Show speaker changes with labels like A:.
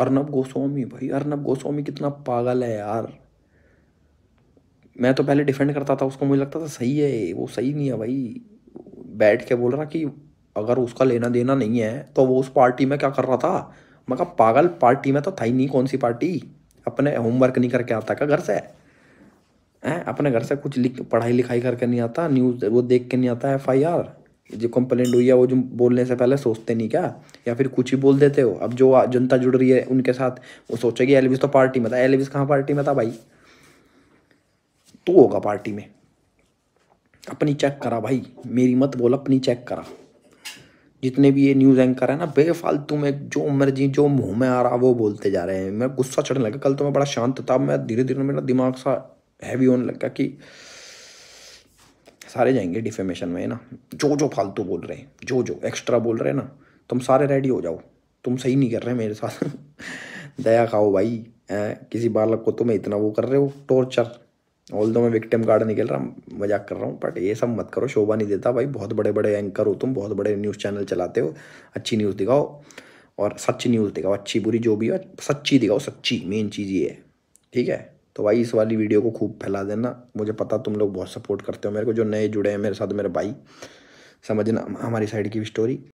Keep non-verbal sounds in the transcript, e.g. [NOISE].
A: अर्नब गोस्वामी भाई अर्नब गोस्वामी कितना पागल है यार मैं तो पहले डिफेंड करता था उसको मुझे लगता था सही है वो सही नहीं है भाई बैठ के बोल रहा कि अगर उसका लेना देना नहीं है तो वो उस पार्टी में क्या कर रहा था मैं कहा पागल पार्टी में तो था ही नहीं कौन सी पार्टी अपने होमवर्क नहीं करके आता क्या घर से हैं अपने घर से कुछ लिख पढ़ाई लिखाई करके नहीं आता न्यूज़ वो देख के नहीं आता एफ आई आर जो कंप्लेंट हुई है वो जो बोलने से पहले सोचते नहीं क्या या फिर कुछ ही बोल देते हो अब जो जनता जुड़ रही है उनके साथ वो सोचेगी एलविस तो पार्टी में था एलविस कहाँ पार्टी में था भाई तू तो होगा पार्टी में अपनी चेक करा भाई मेरी मत बोल अपनी चेक करा जितने भी ये न्यूज़ एंकर है ना बेफालतू में जो मर्जी जो मुंह में आ रहा वो बोलते जा रहे हैं मैं गुस्सा चढ़ने लगा कल तो मैं बड़ा शांत था मैं धीरे धीरे मेरा दिमाग सा हैवी होने लगा कि सारे जाएंगे डिफेमेशन में है ना जो जो फालतू बोल रहे हैं जो जो एक्स्ट्रा बोल रहे हैं ना तुम सारे रेडी हो जाओ तुम सही नहीं कर रहे मेरे साथ [LAUGHS] दया खाओ भाई ए, किसी बालक को तुम्हें इतना वो कर रहे हो टॉर्चर ऑल दो मैं विक्टिम कार्ड निकल रहा मजाक कर रहा हूँ बट ये सब मत करो शोभा नहीं देता भाई बहुत बड़े बड़े एंकर हो तुम बहुत बड़े न्यूज़ चैनल चलाते हो अच्छी न्यूज़ दिखाओ और सच्ची न्यूज़ दिखाओ अच्छी बुरी जो भी हो सच्ची दिखाओ सच्ची मेन चीज़ ये है ठीक है तो भाई इस वाली वीडियो को खूब फैला देना मुझे पता तुम लोग बहुत सपोर्ट करते हो मेरे को जो नए जुड़े हैं मेरे साथ मेरे भाई समझना हमारी साइड की भी स्टोरी